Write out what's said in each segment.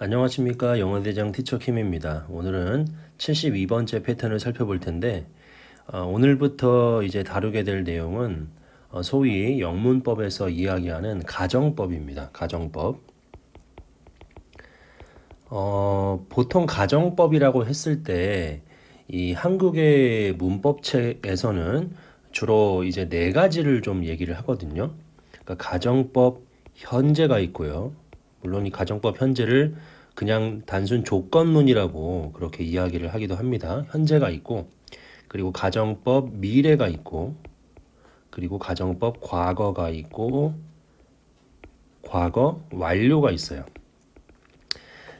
안녕하십니까 영어대장 티처킴입니다. 오늘은 72번째 패턴을 살펴볼 텐데 어, 오늘부터 이제 다루게 될 내용은 어, 소위 영문법에서 이야기하는 가정법입니다. 가정법 어, 보통 가정법이라고 했을 때 이 한국의 문법책에서는 주로 이제 네 가지를 좀 얘기를 하거든요. 그러니까 가정법 현재가 있고요. 물론 이 가정법 현재를 그냥 단순 조건론이라고 그렇게 이야기를 하기도 합니다. 현재가 있고 그리고 가정법 미래가 있고 그리고 가정법 과거가 있고 과거 완료가 있어요.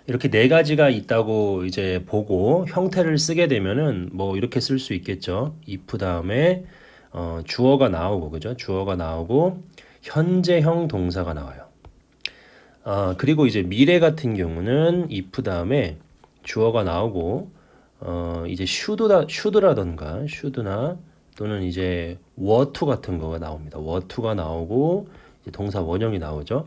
이렇게 네 가지가 있다고 이제 보고 형태를 쓰게 되면은 뭐 이렇게 쓸 수 있겠죠. if 다음에 어, 주어가 나오고 그죠? 주어가 나오고 현재형 동사가 나와요. 아, 그리고 이제 미래 같은 경우는 if 다음에 주어가 나오고 어, 이제 should라, should라던가 should나 또는 이제 w h a e to 같은 거가 나옵니다. w h a e to가 나오고 동사 원형이 나오죠.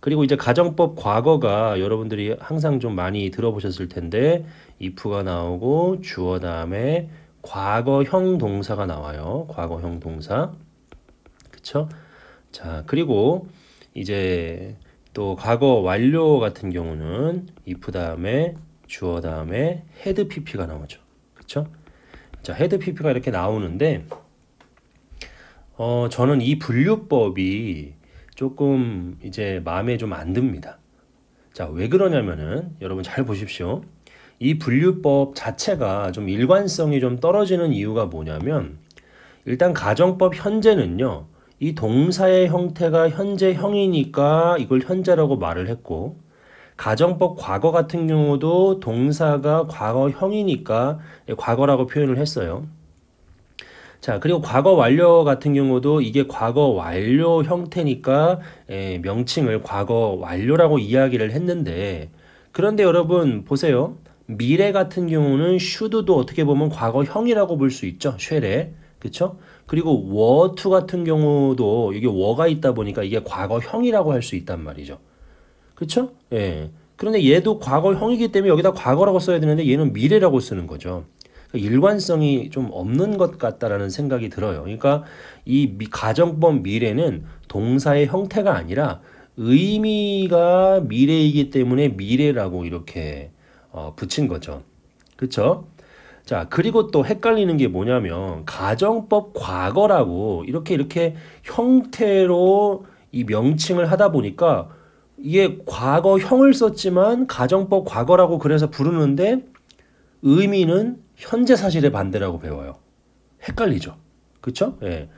그리고 이제 가정법 과거가 여러분들이 항상 좀 많이 들어보셨을 텐데 if가 나오고 주어 다음에 과거형 동사가 나와요. 과거형 동사. 그쵸? 자, 그리고 이제 또 과거 완료 같은 경우는 if 다음에 주어 다음에 헤드 pp가 나오죠. 그렇죠? 자, 헤드 pp가 이렇게 나오는데 어, 저는 이 분류법이 조금 이제 마음에 좀 안 듭니다. 자, 왜 그러냐면은 여러분 잘 보십시오. 이 분류법 자체가 좀 일관성이 좀 떨어지는 이유가 뭐냐면 일단 가정법 현재는요. 이 동사의 형태가 현재형이니까 이걸 현재라고 말을 했고 가정법 과거 같은 경우도 동사가 과거형이니까 과거라고 표현을 했어요. 자, 그리고 과거 완료 같은 경우도 이게 과거 완료 형태니까 에, 예, 명칭을 과거 완료라고 이야기를 했는데 그런데 여러분 보세요. 미래 같은 경우는 슈드도 어떻게 보면 과거형이라고 볼 수 있죠. 쉐레. 그쵸? 그리고 워투 같은 경우도 이게 워가 있다 보니까 이게 과거형이라고 할 수 있단 말이죠. 그렇죠? 예. 그런데 얘도 과거형이기 때문에 여기다 과거라고 써야 되는데 얘는 미래라고 쓰는 거죠. 그러니까 일관성이 좀 없는 것 같다라는 생각이 들어요. 그러니까 이 가정법 미래는 동사의 형태가 아니라 의미가 미래이기 때문에 미래라고 이렇게 어, 붙인 거죠. 그렇죠? 자, 그리고 또 헷갈리는 게 뭐냐면 가정법 과거라고 이렇게 이렇게 형태로 이 명칭을 하다 보니까 이게 과거형을 썼지만 가정법 과거라고 그래서 부르는데 의미는 현재 사실의 반대라고 배워요. 헷갈리죠. 그쵸? 예.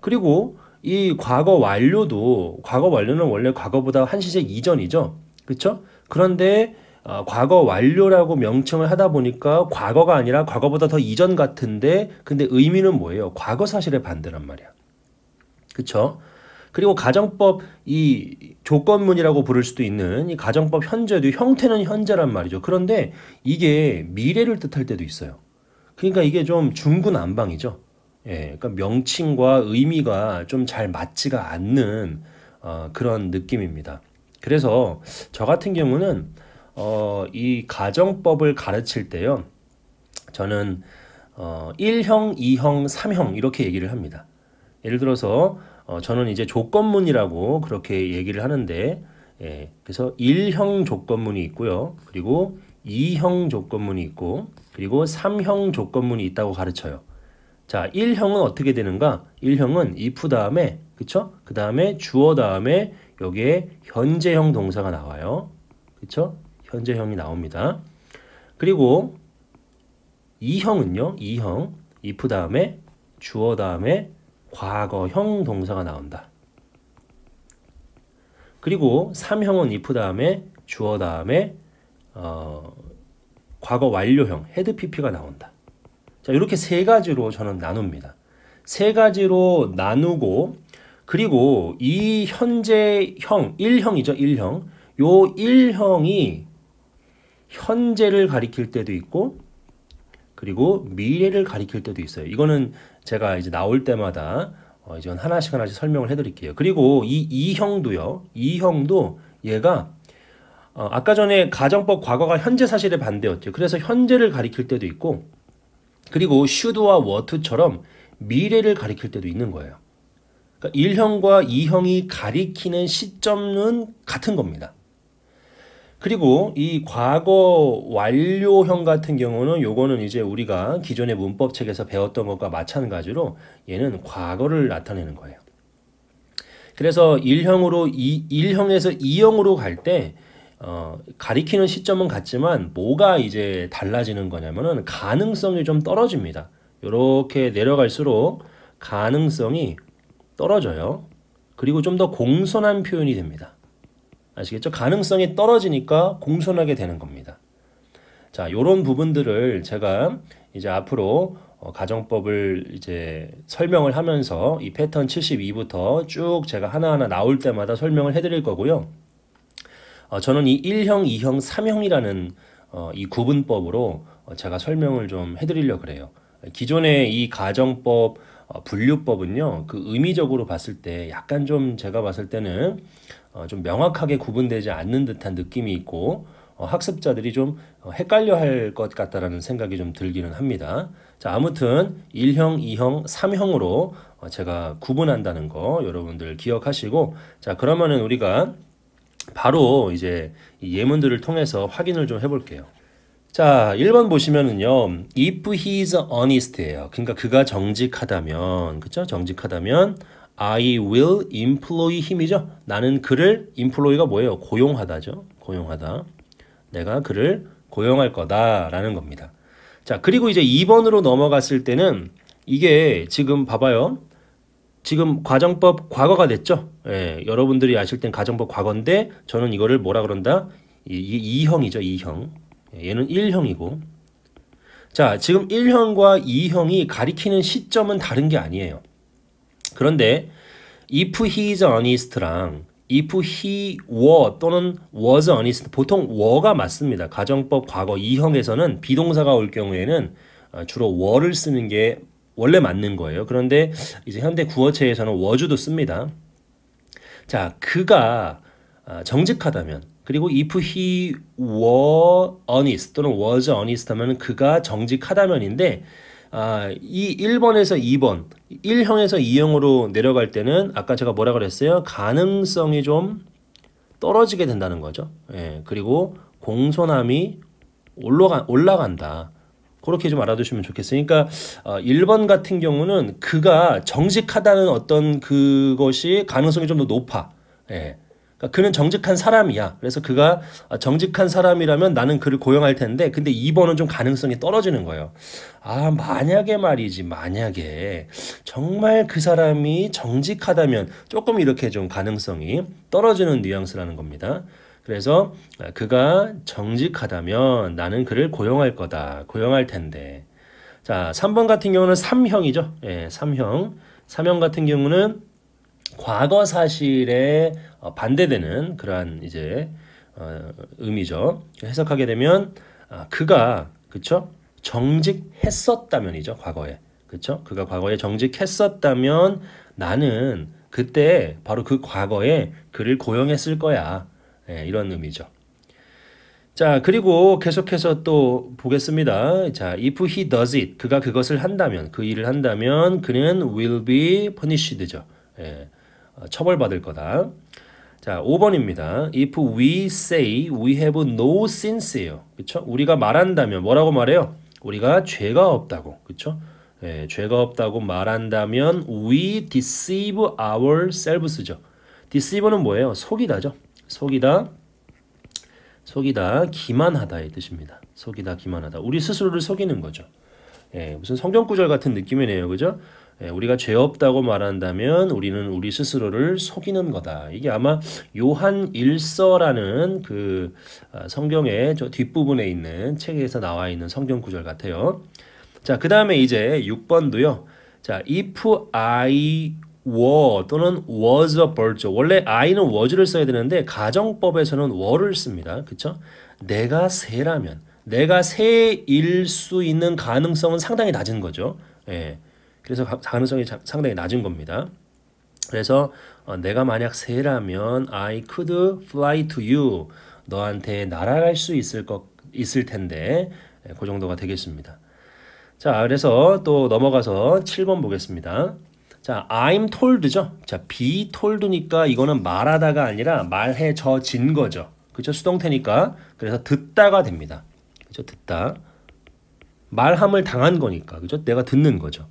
그리고 이 과거 완료도 과거 완료는 원래 과거보다 한시제 이전이죠. 그쵸? 그런데 어, 과거 완료라고 명칭을 하다 보니까 과거가 아니라 과거보다 더 이전 같은데 근데 의미는 뭐예요? 과거 사실의 반대란 말이야. 그쵸? 그리고 가정법 이 조건문이라고 부를 수도 있는 이 가정법 현재도 형태는 현재란 말이죠. 그런데 이게 미래를 뜻할 때도 있어요. 그러니까 이게 좀 중구난방이죠. 예, 그러니까 명칭과 의미가 좀 잘 맞지가 않는 어, 그런 느낌입니다. 그래서 저 같은 경우는 어, 이 가정법을 가르칠 때요. 저는 어, 1형, 2형, 3형 이렇게 얘기를 합니다. 예를 들어서 어, 저는 이제 조건문이라고 그렇게 얘기를 하는데 예, 그래서 1형 조건문이 있고요. 그리고 2형 조건문이 있고 그리고 3형 조건문이 있다고 가르쳐요. 자, 1형은 어떻게 되는가? 1형은 if 다음에 그쵸? 그 다음에 주어 다음에 여기에 현재형 동사가 나와요. 그쵸? 현재형이 나옵니다. 그리고 이형은요. 이형 if 다음에 주어 다음에 과거형 동사가 나온다. 그리고 3형은 if 다음에 주어 다음에 어, 과거 완료형 헤드 pp가 나온다. 자, 이렇게 세 가지로 저는 나눕니다. 세 가지로 나누고 그리고 이 현재형 1형이죠. 1형. 요 1형이 현재를 가리킬 때도 있고 그리고 미래를 가리킬 때도 있어요. 이거는 제가 이제 나올 때마다 어 이제 하나씩 하나씩 설명을 해드릴게요. 그리고 이 이형도요. 이형도 얘가 어 아까 전에 가정법 과거가 현재 사실에 반대였죠. 그래서 현재를 가리킬 때도 있고 그리고 슈드와 워트처럼 미래를 가리킬 때도 있는 거예요. 그러니까 1형과 2형이 가리키는 시점은 같은 겁니다. 그리고 이 과거 완료형 같은 경우는 요거는 이제 우리가 기존의 문법책에서 배웠던 것과 마찬가지로 얘는 과거를 나타내는 거예요. 그래서 일형으로 1형에서 2형으로갈때 어, 가리키는 시점은 같지만 뭐가 이제 달라지는 거냐면은 가능성이 좀 떨어집니다. 이렇게 내려갈수록 가능성이 떨어져요. 그리고 좀 더 공손한 표현이 됩니다. 아시겠죠? 가능성이 떨어지니까 공손하게 되는 겁니다. 자, 요런 부분들을 제가 이제 앞으로 어, 가정법을 이제 설명을 하면서 이 패턴 72부터 쭉 제가 하나하나 나올 때마다 설명을 해드릴 거고요. 어, 저는 이 1형, 2형, 3형이라는 어, 이 구분법으로 제가 설명을 좀 해드리려 고 그래요. 기존에이 가정법 어, 분류법은요 그 의미적으로 봤을 때 약간 좀 제가 봤을 때는 어, 좀 명확하게 구분되지 않는 듯한 느낌이 있고 어, 학습자들이 좀 헷갈려 할 것 같다라는 생각이 좀 들기는 합니다. 자, 아무튼 1형, 2형, 3형으로 제가 구분한다는 거 여러분들 기억하시고 자, 그러면은 우리가 바로 이제 예문들을 통해서 확인을 좀 해볼게요. 자, 1번 보시면은요. if he's i honest 예요. 그러니까 그가 정직하다면 그렇죠? 정직하다면 I will employ him이죠. 나는 그를 employ가 뭐예요? 고용하다죠. 고용하다. 내가 그를 고용할 거다라는 겁니다. 자, 그리고 이제 2번으로 넘어갔을 때는 이게 지금 봐봐요. 지금 과정법 과거가 됐죠. 예, 여러분들이 아실 땐 가정법 과거인데 저는 이거를 뭐라 그런다? 이, 이, 이형이죠, 이형. 예, 얘는 1형이고 자 지금 1형과 2형이 가리키는 시점은 다른 게 아니에요 그런데 if he is honest랑 if he were 또는 was honest 보통 were가 맞습니다 가정법 과거 2형에서는 비동사가 올 경우에는 어, 주로 were를 쓰는 게 원래 맞는 거예요 그런데 이제 현대 구어체에서는 w a s 도 씁니다 자 그가 어, 정직하다면 그리고 if he were honest 또는 was honest 하면 그가 정직하다면인데 아, 이 1번에서 2번, 1형에서 2형으로 내려갈 때는 아까 제가 뭐라 그랬어요? 가능성이 좀 떨어지게 된다는 거죠. 예, 그리고 공손함이 올라가, 올라간다. 그렇게 좀 알아두시면 좋겠으니까 그러니까, 어, 1번 같은 경우는 그가 정직하다는 어떤 그것이 가능성이 좀 더 높아. 예. 그러니까 그는 정직한 사람이야. 그래서 그가 아, 정직한 사람이라면 나는 그를 고용할 텐데, 근데 2번은 좀 가능성이 떨어지는 거예요. 아, 만약에 말이지, 만약에. 정말 그 사람이 정직하다면 조금 이렇게 좀 가능성이 떨어지는 뉘앙스라는 겁니다. 그래서 아, 그가 정직하다면 나는 그를 고용할 거다. 고용할 텐데. 자, 3번 같은 경우는 3형이죠. 예, 3형. 3형 같은 경우는 과거 사실에 어, 반대되는 그러한 이제 어, 의미죠. 해석하게 되면 아, 그가 그쵸 정직했었다면이죠 과거에 그쵸 그가 과거에 정직했었다면 나는 그때 바로 그 과거에 그를 고용했을 거야 예, 이런 의미죠. 자 그리고 계속해서 또 보겠습니다. 자 if he does it 그가 그것을 한다면 그 일을 한다면 그는 will be punished죠. 예, 어, 처벌받을 거다. 자, 5번입니다. If we say we have no s i n c 예요 그렇죠? 우리가 말한다면 뭐라고 말해요? 우리가 죄가 없다고. 그렇죠? 예, 죄가 없다고 말한다면 we deceive ourselves죠. deceive는 뭐예요? 속이다죠. 속이다. 속이다, 기만하다의 뜻입니다. 속이다, 기만하다. 우리 스스로를 속이는 거죠. 예, 무슨 성경 구절 같은 느낌이네요. 그죠? 예, 우리가 죄 없다고 말한다면 우리는 우리 스스로를 속이는 거다. 이게 아마 요한 일서라는 그 아, 성경의 저 뒷부분에 있는 책에서 나와 있는 성경 구절 같아요. 자, 그 다음에 이제 6번도요. 자, if I were 또는 was a 벌죠. 원래 I는 was를 써야 되는데 가정법에서는 were를 씁니다. 그쵸? 내가 새라면, 내가 새일 수 있는 가능성은 상당히 낮은 거죠. 예. 그래서 가능성이 상당히 낮은 겁니다. 그래서 어, 내가 만약 새라면 I could fly to you. 너한테 날아갈 수 있을 것 있을 텐데 예, 그 정도가 되겠습니다. 자, 그래서 또 넘어가서 7번 보겠습니다. 자, I'm told죠. 자, be told니까 이거는 말하다가 아니라 말해져진 거죠. 그렇죠? 수동태니까. 그래서 듣다가 됩니다. 그렇죠? 듣다. 말함을 당한 거니까. 그렇죠? 내가 듣는 거죠.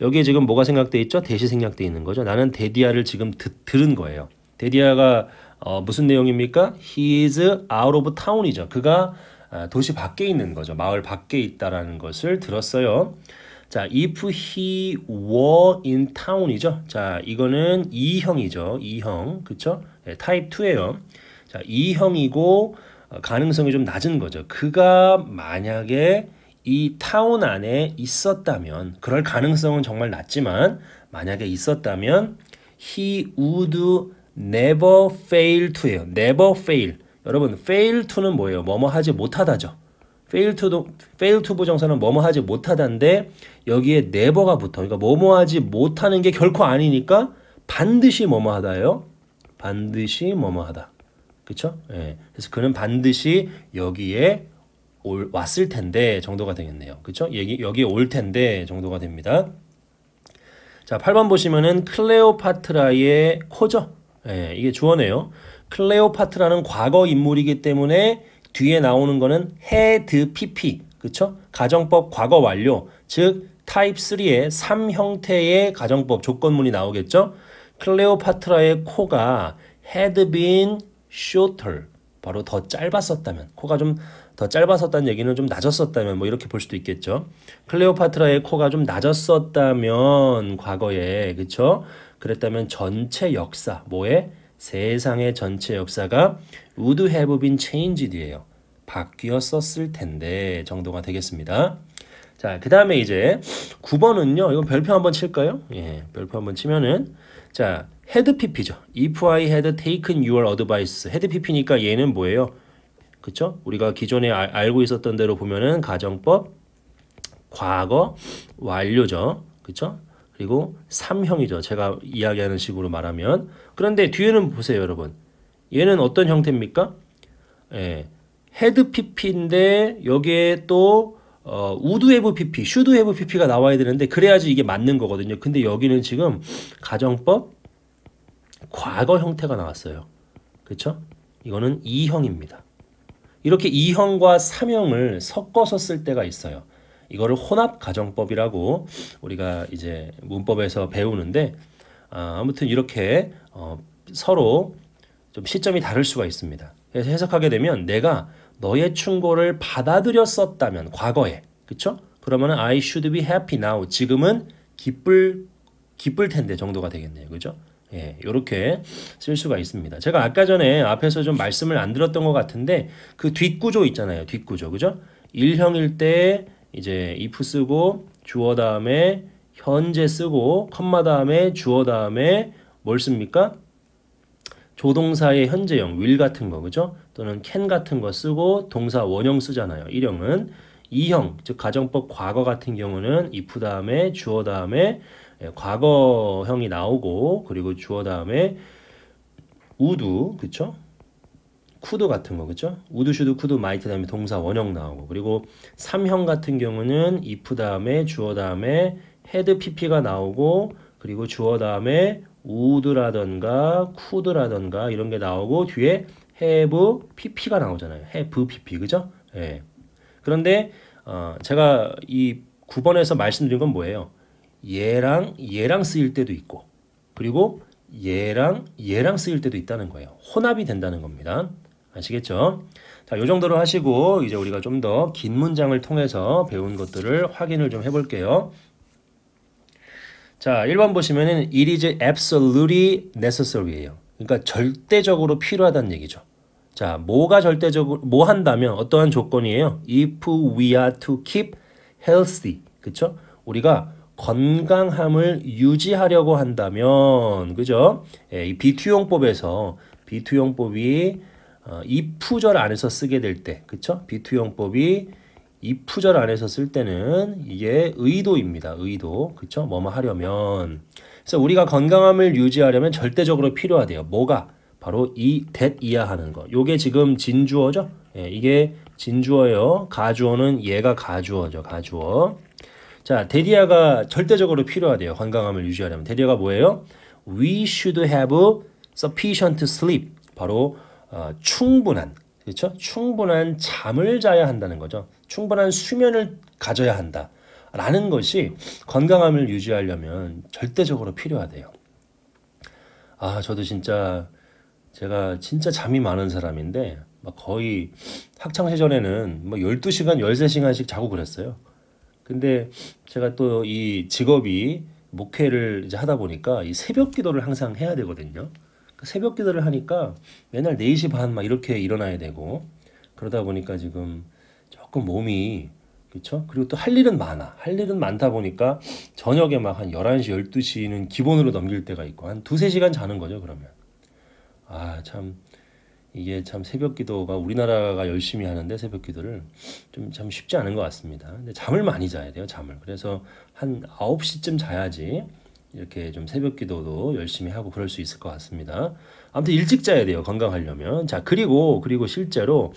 여기에 지금 뭐가 생략돼 있죠? 대시 생략돼 있는 거죠. 나는 데디아를 지금 듣, 들은 거예요. 데디아가 어, 무슨 내용입니까? He is out of town이죠. 그가 아, 도시 밖에 있는 거죠. 마을 밖에 있다라는 것을 들었어요. 자, if he were in town이죠. 자, 이거는 2형이죠. 2형. 그쵸? 네, 타입 2예요. 자, 2형이고 어, 가능성이 좀 낮은 거죠. 그가 만약에 이 타운 안에 있었다면 그럴 가능성은 정말 낮지만 만약에 있었다면 he would never fail to예요. never fail. 여러분 fail to는 뭐예요? 뭐뭐 하지 못하다죠. fail to도 fail to 부정사는 뭐뭐 하지 못하다인데 여기에 never가 붙어. 그러니까 뭐뭐 하지 못하는 게 결코 아니니까 반드시 뭐뭐 하다예요. 반드시 뭐뭐 하다. 그렇죠? 예. 그래서 그는 반드시 여기에 올, 왔을 텐데 정도가 되겠네요. 그쵸? 여기, 여기 올 텐데 정도가 됩니다. 자, 8번 보시면은 클레오파트라의 코죠. 예, 이게 주어네요. 클레오파트라는 과거 인물이기 때문에 뒤에 나오는 거는 헤드 PP. 그쵸? 가정법 과거 완료. 즉, 타입 3의 3 형태의 가정법 조건문이 나오겠죠? 클레오파트라의 코가 had been shorter. 바로 더 짧았었다면, 코가 좀더 짧았었다는 얘기는 좀 낮았었다면 뭐 이렇게 볼 수도 있겠죠. 클레오파트라의 코가 좀 낮았었다면 과거에 그쵸? 그랬다면 전체 역사 뭐에 세상의 전체 역사가 would have been changed예요. 바뀌었었을 텐데 정도가 되겠습니다. 자, 그 다음에 이제 9번은요. 이건 별표 한번 칠까요? 예, 별표 한번 치면은 자, 헤드 PP죠. If I had taken your advice. 헤드 PP니까 얘는 뭐예요? 그렇죠? 우리가 기존에 아, 알고 있었던 대로 보면은 가정법 과거 완료죠. 그렇죠? 그리고 삼형이죠. 제가 이야기하는 식으로 말하면 그런데 뒤에는 보세요, 여러분. 얘는 어떤 형태입니까? 예. 헤드 PP인데 여기에 또 어, 우드 헤브 PP, 슈드 헤브 PP가 나와야 되는데 그래야지 이게 맞는 거거든요. 근데 여기는 지금 가정법 과거 형태가 나왔어요. 그렇죠? 이거는 2형입니다. 이렇게 이형과 3형을 섞어서 쓸 때가 있어요. 이거를 혼합 가정법이라고 우리가 이제 문법에서 배우는데 아, 아무튼 이렇게 어, 서로 좀 시점이 다를 수가 있습니다. 그래서 해석하게 되면 내가 너의 충고를 받아들였었다면 과거에 그쵸? 그러면 I should be happy now 지금은 기쁠 기쁠 텐데 정도가 되겠네요. 그죠? 예, 이렇게 쓸 수가 있습니다. 제가 아까 전에 앞에서 좀 말씀을 안 들었던 것 같은데 그 뒷구조 있잖아요. 뒷구조 그죠? 일형일 때 이제 if 쓰고 주어 다음에 현재 쓰고 컴마 다음에 주어 다음에 뭘 씁니까? 조동사의 현재형 will 같은 거 그죠? 또는 can 같은 거 쓰고 동사 원형 쓰잖아요. 일형은 이형 즉 가정법 과거 같은 경우는 if 다음에 주어 다음에 예, 과거형이 나오고 그리고 주어 다음에 우두 그쵸? 쿠드 같은 거 그쵸? 우드 슈드 쿠드 마이트 그 다음에 동사 원형 나오고 그리고 3형 같은 경우는 if 다음에 주어 다음에 헤드 pp가 나오고 그리고 주어 다음에 우드라던가 쿠드라던가 이런 게 나오고 뒤에 have pp가 나오잖아요. have pp 그죠? 예. 그런데 어, 제가 이 9번에서 말씀드린 건 뭐예요? 얘랑 얘랑 쓰일 때도 있고 그리고 얘랑 얘랑 쓰일 때도 있다는 거예요. 혼합이 된다는 겁니다. 아시겠죠? 자, 요 정도로 하시고 이제 우리가 좀 더 긴 문장을 통해서 배운 것들을 확인을 좀 해볼게요. 자, 1번 보시면은 it is absolutely necessary예요. 그러니까 절대적으로 필요하다는 얘기죠. 자, 뭐가 절대적으로 뭐 한다면 어떠한 조건이에요? If we are to keep healthy, 그렇죠? 우리가 건강함을 유지하려고 한다면 그죠? 예, 이 비투용법에서 비투용법이 어, 이푸절 안에서 쓰게 될 때, 그쵸? 비투용법이 이푸절 안에서 쓸 때는 이게 의도입니다. 의도, 그쵸? 뭐뭐 하려면. 그래서 우리가 건강함을 유지하려면 절대적으로 필요하대요. 뭐가? 바로 이 that 이하하는 거. 요게 지금 진주어죠? 예, 이게 진주어예요. 가주어는 얘가 가주어죠. 가주어. 자, 대리아가 절대적으로 필요하대요. 건강함을 유지하려면. 대리아가 뭐예요? We should have sufficient sleep. 바로 어, 충분한, 그렇죠? 충분한 잠을 자야 한다는 거죠. 충분한 수면을 가져야 한다. 라는 것이 건강함을 유지하려면 절대적으로 필요하대요. 아, 저도 진짜 제가 진짜 잠이 많은 사람인데 거의 학창 시절에는 뭐 12시간, 13시간씩 자고 그랬어요. 근데 제가 또 이 직업이 목회를 이제 하다 보니까 이 새벽 기도를 항상 해야 되거든요. 그러니까 새벽 기도를 하니까 맨날 4시 반 막 이렇게 일어나야 되고 그러다 보니까 지금 조금 몸이 그렇죠? 그리고 또 할 일은 많아. 할 일은 많다 보니까 저녁에 막 한 11시, 12시는 기본으로 넘길 때가 있고 한 2, 3 시간 자는 거죠, 그러면. 아, 참 이게 참 새벽 기도가 우리나라가 열심히 하는데 새벽 기도를 좀 참 쉽지 않은 것 같습니다. 근데 잠을 많이 자야 돼요, 잠을. 그래서 한 9시쯤 자야지 이렇게 좀 새벽 기도도 열심히 하고 그럴 수 있을 것 같습니다. 아무튼 일찍 자야 돼요, 건강하려면. 자, 그리고, 그리고 실제로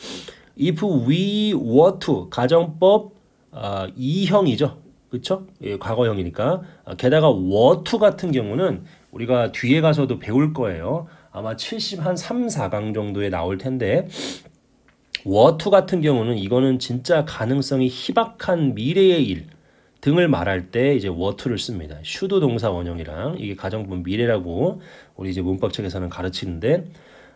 if we were to 가정법 어, 아, 2형이죠. 그쵸? 예, 과거형이니까. 아, 게다가 were to 같은 경우는 우리가 뒤에 가서도 배울 거예요. 아마 70 한 3, 4강 정도에 나올 텐데 워투 같은 경우는 이거는 진짜 가능성이 희박한 미래의 일 등을 말할 때 이제 워투를 씁니다. 슈도 동사 원형이랑 이게 가정분 미래라고 우리 이제 문법책에서는 가르치는데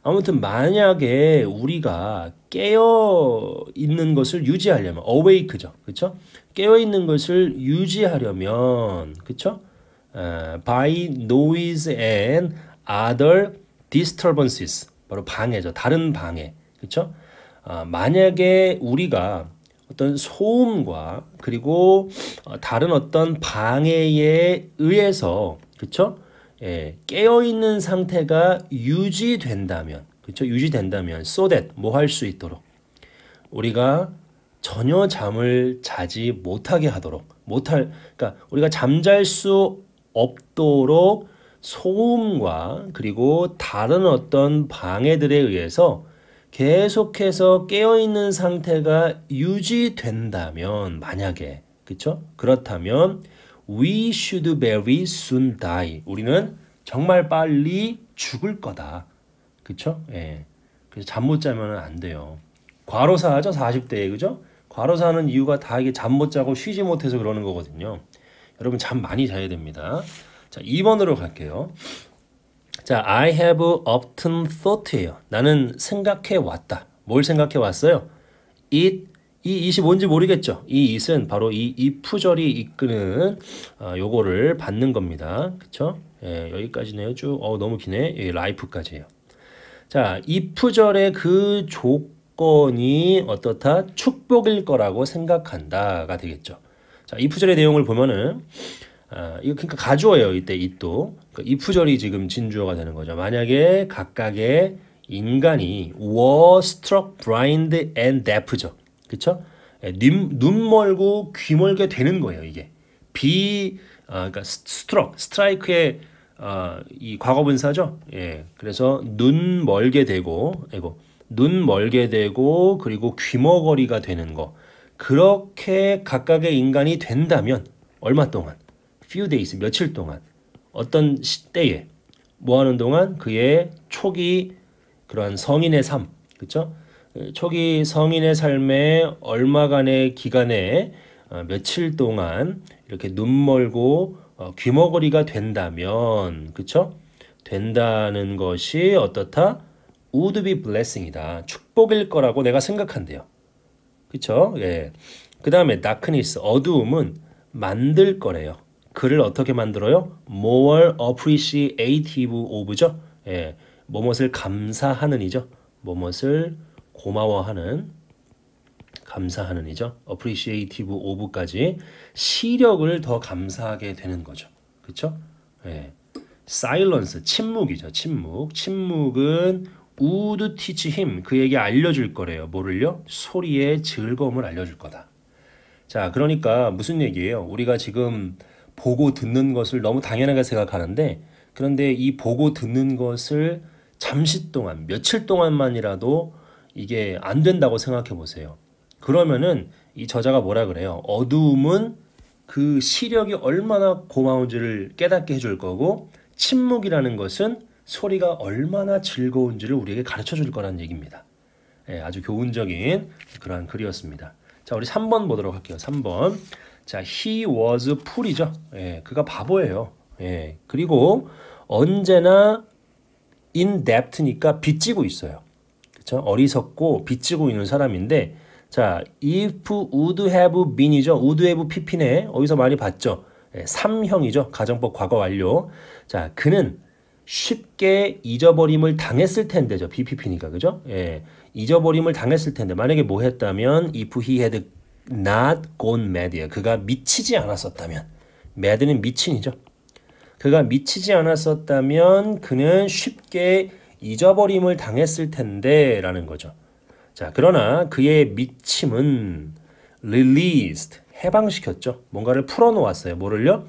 아무튼 만약에 우리가 깨어 있는 것을 유지하려면 awake죠. 그렇죠? 깨어 있는 것을 유지하려면 그렇죠? Uh, by noise and other disturbances 바로 방해죠. 다른 방해. 그렇죠? 아, 만약에 우리가 어떤 소음과 그리고 어, 다른 어떤 방해에 의해서 그렇죠? 예, 깨어 있는 상태가 유지된다면 그렇죠? 유지된다면 so that 뭐 할 수 있도록 우리가 전혀 잠을 자지 못하게 하도록 못할 그러니까 우리가 잠잘 수 없도록 소음과 그리고 다른 어떤 방해들에 의해서 계속해서 깨어있는 상태가 유지된다면 만약에 그렇 그렇다면 we should very soon die. 우리는 정말 빨리 죽을 거다. 그렇 예. 그래서 잠 못 자면 안 돼요. 과로사죠. 40대에 그죠? 과로사는 이유가 다 이게 잠 못 자고 쉬지 못해서 그러는 거거든요. 여러분 잠 많이 자야 됩니다. 자, 2번으로 갈게요. 자, I have often thought예요. 나는 생각해 왔다. 뭘 생각해 왔어요? It 이 it이 뭔지 모르겠죠. 이 it은 바로 이 if절이 이끄는 아, 요거를 받는 겁니다. 그쵸? 예, 여기까지네요. 쭉. 어, 너무 기네. 예, l i f 까지예요 자, if절의 그 조건이 어떻다? 축복일 거라고 생각한다가 되겠죠. 자, if절의 내용을 보면은 어, 이거 그러니까 가주어예요. 이때 it도. 그러니까 이프절이 지금 진주어가 되는 거죠. 만약에 각각의 인간이 were struck blind and deaf죠. 그쵸? 눈, 예, 눈 멀고 귀 멀게 되는 거예요. 이게. be, 아, 어, 그러니까 struck, strike의 아, 이 과거분사죠. 예. 그래서 눈 멀게 되고, 이거 눈 멀게 되고 그리고 귀머거리가 되는 거. 그렇게 각각의 인간이 된다면 얼마 동안 few days 며칠 동안 어떤 시대에 뭐하는 동안 그의 초기 그러한 성인의 삶 그렇죠? 초기 성인의 삶에 얼마간의 기간에 어, 며칠 동안 이렇게 눈 멀고 어, 귀머거리가 된다면 그렇죠? 된다는 것이 어떻다? would be blessing이다. 축복일 거라고 내가 생각한대요. 그쵸? 예. 그 다음에 darkness, 어두움은 만들 거래요. 글을 어떻게 만들어요? more appreciative of죠. 예, 뭐뭇을 감사하는이죠. 뭐뭇을 고마워하는 감사하는이죠. appreciative of까지 시력을 더 감사하게 되는 거죠. 그렇죠? 예. silence 침묵이죠. 침묵. 침묵은 would teach him 그에게 알려줄 거래요. 뭐를요? 소리의 즐거움을 알려줄 거다. 자, 그러니까 무슨 얘기예요? 우리가 지금 보고 듣는 것을 너무 당연하게 생각하는데 그런데 이 보고 듣는 것을 잠시 동안 며칠 동안만이라도 이게 안 된다고 생각해 보세요. 그러면은 이 저자가 뭐라 그래요? 어두움은 그 시력이 얼마나 고마운지를 깨닫게 해줄 거고 침묵이라는 것은 소리가 얼마나 즐거운지를 우리에게 가르쳐 줄거란 얘기입니다. 예, 아주 교훈적인 그러한 글이었습니다. 자, 우리 3번 보도록 할게요. 3번. 자, he was fool이죠. 예, 그가 바보예요. 예, 그리고 언제나 in debt니까 빚지고 있어요. 그쵸? 어리석고 빚지고 있는 사람인데, 자, if would have been이죠. would have pp네. 어디서 많이 봤죠. 예, 3형이죠. 가정법 과거 완료. 자, 그는 쉽게 잊어버림을 당했을 텐데죠. BPP니까. 그죠? 예. 잊어버림을 당했을 텐데. 만약에 뭐 했다면 if he had not gone mad예요. 그가 미치지 않았었다면 mad는 미친이죠. 그가 미치지 않았었다면 그는 쉽게 잊어버림을 당했을 텐데라는 거죠. 자, 그러나 그의 미침은 released 해방시켰죠. 뭔가를 풀어놓았어요. 뭐를요?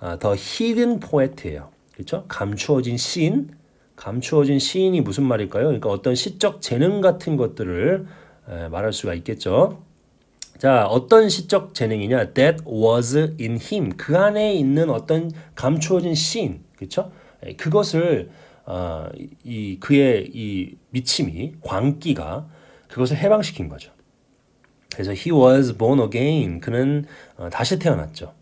아, the hidden poet예요. 그렇죠? 감추어진 시인, 감추어진 시인이 무슨 말일까요? 그러니까 어떤 시적 재능 같은 것들을 말할 수가 있겠죠. 자, 어떤 시적 재능이냐? That was in him. 그 안에 있는 어떤 감추어진 시 그렇죠? 예, 그것을 어, 이 그의 이 미침이 광기가 그것을 해방시킨 거죠. 그래서 he was born again. 그는 어, 다시 태어났죠.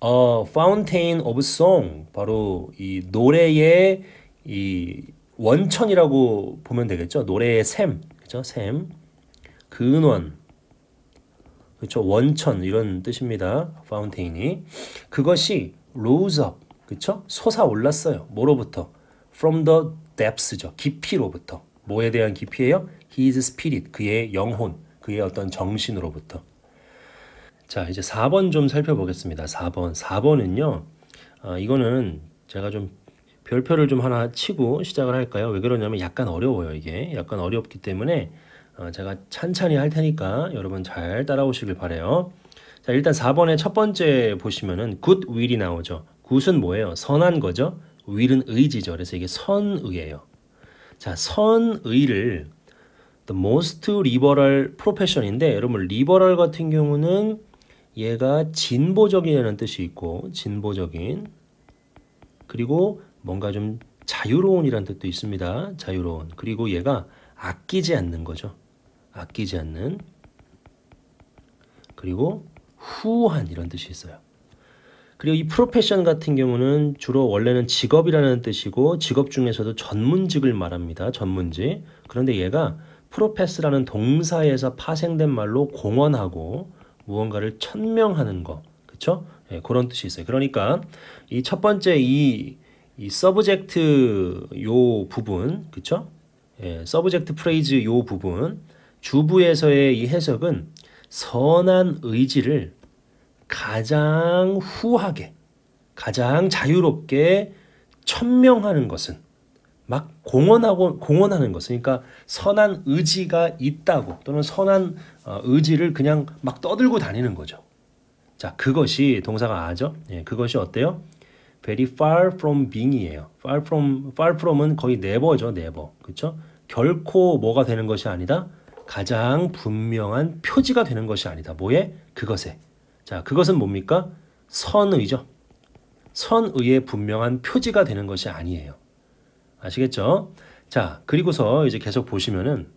어, fountain of song. 바로 이 노래의 이 원천이라고 보면 되겠죠. 노래의 샘, 그렇죠? 샘, 근원. 그렇죠? 원천 이런 뜻입니다. 파운테인이 그것이 rose up 그렇죠? 솟아올랐어요. 뭐로부터? from the depths죠. 깊이로부터. 뭐에 대한 깊이예요? his spirit 그의 영혼, 그의 어떤 정신으로부터. 자, 이제 4번 좀 살펴보겠습니다. 4번. 4번은요. 아, 이거는 제가 좀 별표를 좀 하나 치고 시작을 할까요? 왜 그러냐면 약간 어려워요, 이게. 약간 어렵기 때문에 어, 제가 찬찬히 할 테니까 여러분 잘 따라오시길 바래요. 자, 일단 4번의 첫 번째 보시면은 good will이 나오죠. good은 뭐예요? 선한 거죠. will은 의지죠. 그래서 이게 선의예요. 자, 선의를 the most liberal profession인데 여러분 리버럴 같은 경우는 얘가 진보적이라는 뜻이 있고 진보적인 그리고 뭔가 좀 자유로운이라는 뜻도 있습니다. 자유로운. 그리고 얘가 아끼지 않는 거죠. 아끼지 않는 그리고 후한 이런 뜻이 있어요. 그리고 이 프로페션 같은 경우는 주로 원래는 직업이라는 뜻이고 직업 중에서도 전문직을 말합니다. 전문직. 그런데 얘가 프로페스라는 동사에서 파생된 말로 공헌하고 무언가를 천명하는 거. 그렇죠? 네, 그런 뜻이 있어요. 그러니까 이 첫 번째 이, 이 서브젝트 요 부분, 그렇죠? 예, 서브젝트 프레이즈 요 부분 주부에서의 이 해석은 선한 의지를 가장 후하게, 가장 자유롭게 천명하는 것은 막 공언하고 공언하는 것은 그러니까 선한 의지가 있다고 또는 선한 어, 의지를 그냥 막 떠들고 다니는 거죠. 자, 그것이 동사가 아죠? 예, 그것이 어때요? very far from being이에요. far from far from은 거의 never죠, never. 그렇죠? 결코 뭐가 되는 것이 아니다. 가장 분명한 표지가 되는 것이 아니다. 뭐에? 그것에. 자, 그것은 뭡니까? 선의죠. 선의의 분명한 표지가 되는 것이 아니에요. 아시겠죠? 자, 그리고서 이제 계속 보시면은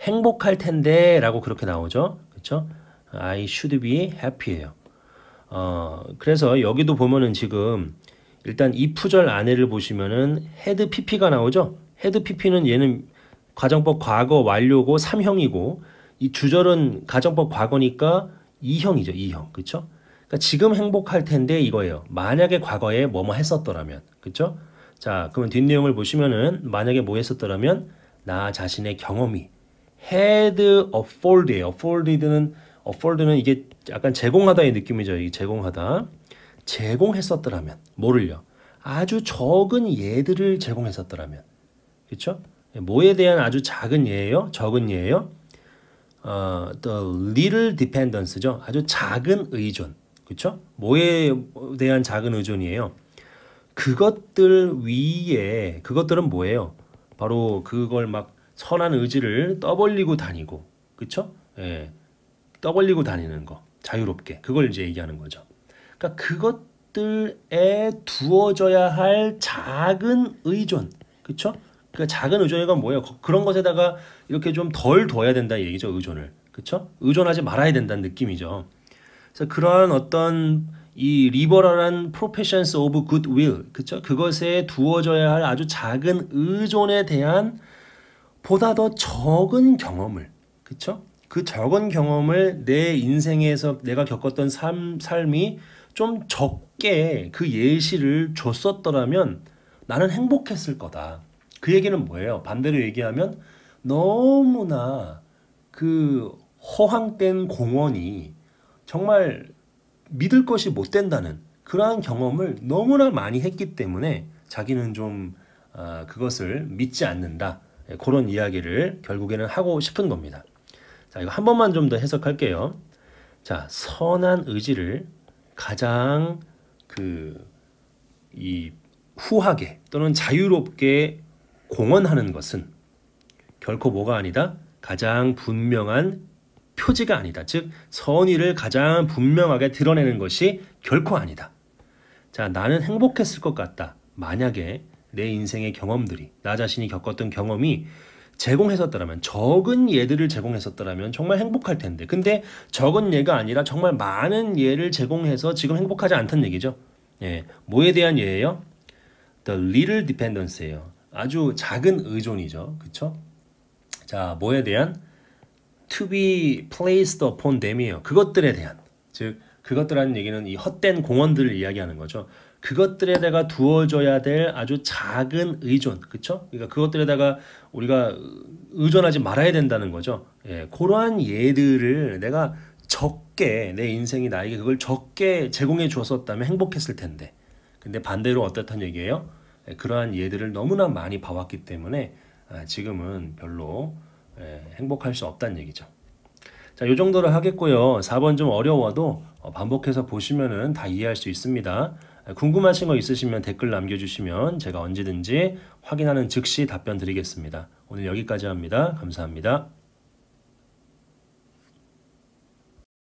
행복할 텐데 라고 그렇게 나오죠. 그렇죠? I should be happy예요. 어, 그래서 여기도 보면은 지금 일단 이 푸절 안에를 보시면은 헤드 pp가 나오죠. 헤드 pp는 얘는 가정법 과거 완료고 3형이고 이 주절은 가정법 과거니까 2형이죠. 2형. 그렇죠? 그러니까 지금 행복할 텐데 이거예요. 만약에 과거에 뭐뭐 했었더라면. 그렇죠? 자, 그러면 뒷내용을 보시면은 만약에 뭐 했었더라면 나 자신의 경험이 had afforded예요. afforded는 afford는 이게 약간 제공하다의 느낌이죠. 이 제공하다. 제공했었더라면 뭐를요? 아주 적은 예들을 제공했었더라면. 그렇죠? 뭐에 대한 아주 작은 예예요? 적은 예예요? 어, the little dependence죠. 아주 작은 의존. 그렇죠? 뭐에 대한 작은 의존이에요? 그것들 위에 그것들은 뭐예요? 바로 그걸 막 선한 의지를 떠벌리고 다니고. 그렇죠? 예. 떠벌리고 다니는 거. 자유롭게. 그걸 이제 얘기하는 거죠. 그러니까 그것들에 두어져야 할 작은 의존. 그렇죠? 그러니까 작은 의존의 가 뭐예요? 그런 것에다가 이렇게 좀 덜 둬야 된다 는 얘기죠 의존을 그렇죠? 의존하지 말아야 된다는 느낌이죠. 그래서 그러한 어떤 이 리버럴한 프로페 f 스 오브 굿윌, n s o 그쵸 그것에 두어져야 할 아주 작은 의존에 대한 보다 더 적은 경험을 그쵸 그 적은 경험을 내 인생에서 내가 겪었던 삶, 삶이 좀 적게 그 예시를 줬었더라면 나는 행복했을 거다 그 얘기는 뭐예요? 반대로 얘기하면 너무나 그 허황된 공원이 정말 믿을 것이 못 된다는 그러한 경험을 너무나 많이 했기 때문에 자기는 좀 어, 그것을 믿지 않는다. 예, 그런 이야기를 결국에는 하고 싶은 겁니다. 자, 이거 한 번만 좀 더 해석할게요. 자, 선한 의지를 가장 그, 이, 후하게 또는 자유롭게 공언하는 것은 결코 뭐가 아니다? 가장 분명한 표지가 아니다. 즉, 선의를 가장 분명하게 드러내는 것이 결코 아니다. 자, 나는 행복했을 것 같다. 만약에 내 인생의 경험들이, 나 자신이 겪었던 경험이 제공했었더라면, 적은 예들을 제공했었더라면 정말 행복할 텐데. 근데 적은 예가 아니라 정말 많은 예를 제공해서 지금 행복하지 않다는 얘기죠. 예. 뭐에 대한 예예요? The little dependence예요. 아주 작은 의존이죠. 그쵸? 자, 뭐에 대한? to be placed upon them이에요. 그것들에 대한. 즉, 그것들이라는 얘기는 이 헛된 공원들을 이야기하는 거죠. 그것들에다가 두어져야 될 아주 작은 의존, 그쵸? 그러니까 그것들에다가 우리가 의존하지 말아야 된다는 거죠. 예, 그러한 예들을 내가 적게, 내 인생이 나에게 그걸 적게 제공해 주었었다면 행복했을 텐데. 근데 반대로 어떻다는 얘기예요? 예, 그러한 예들을 너무나 많이 봐왔기 때문에 아, 지금은 별로 예, 행복할 수 없다는 얘기죠. 자, 요 정도로 하겠고요. 4번 좀 어려워도 어, 반복해서 보시면은 다 이해할 수 있습니다. 아, 궁금하신 거 있으시면 댓글 남겨주시면 제가 언제든지 확인하는 즉시 답변 드리겠습니다. 오늘 여기까지 합니다. 감사합니다.